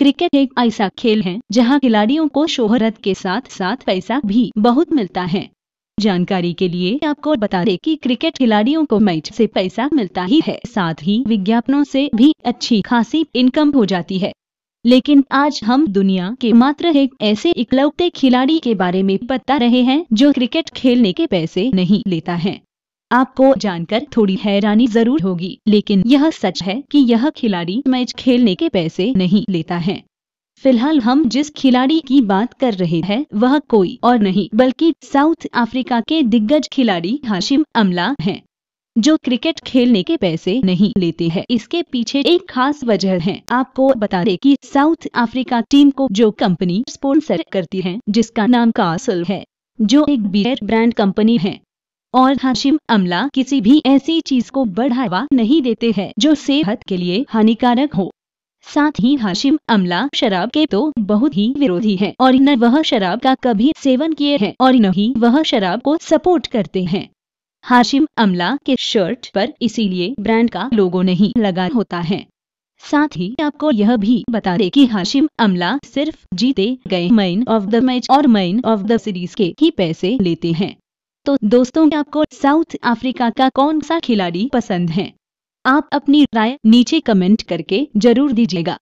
cricket एक ऐसा खेल है जहां खिलाड़ियों को शोहरत के साथ साथ पैसा भी बहुत मिलता है जानकारी के लिए आपको बता दें कि क्रिकेट खिलाड़ियों को मैच से पैसा मिलता ही है साथ ही विज्ञापनों से भी अच्छी खासी इनकम हो जाती है लेकिन आज हम दुनिया के मात्र एक ऐसे इकलौते खिलाड़ी के बारे में बता रहे हैं जो क्रिकेट खेलने के पैसे नहीं लेता है आपको जानकर थोड़ी हैरानी जरूर होगी लेकिन यह सच है कि यह खिलाड़ी मैच खेलने के पैसे नहीं लेता है फिलहाल हम जिस खिलाड़ी की बात कर रहे हैं वह कोई और नहीं बल्कि साउथ अफ्रीका के दिग्गज खिलाड़ी हाशिम अमला हैं, जो क्रिकेट खेलने के पैसे नहीं लेते हैं इसके पीछे एक खास वजह है आपको बता दें कि साउथ अफ्रीका टीम को जो कंपनी स्पॉन्सर करती है जिसका नाम कासल है जो एक बियर ब्रांड कंपनी है और हाशिम अमला किसी भी ऐसी चीज को बढ़ावा नहीं देते हैं जो सेहत के लिए हानिकारक हो साथ ही हाशिम अमला शराब के तो बहुत ही विरोधी हैं और न वह शराब का कभी सेवन किए हैं और न ही वह शराब को सपोर्ट करते हैं हाशिम अमला के शर्ट पर इसीलिए ब्रांड का लोगो नहीं लगा होता है साथ ही आपको यह भी बता दें कि हाशिम अमला सिर्फ जीते गए मैन ऑफ द मैच और मैन ऑफ द सीरीज के ही पैसे लेते हैं तो दोस्तों आपको साउथ अफ्रीका का कौन सा खिलाड़ी पसंद है आप अपनी राय नीचे कमेंट करके जरूर दीजिएगा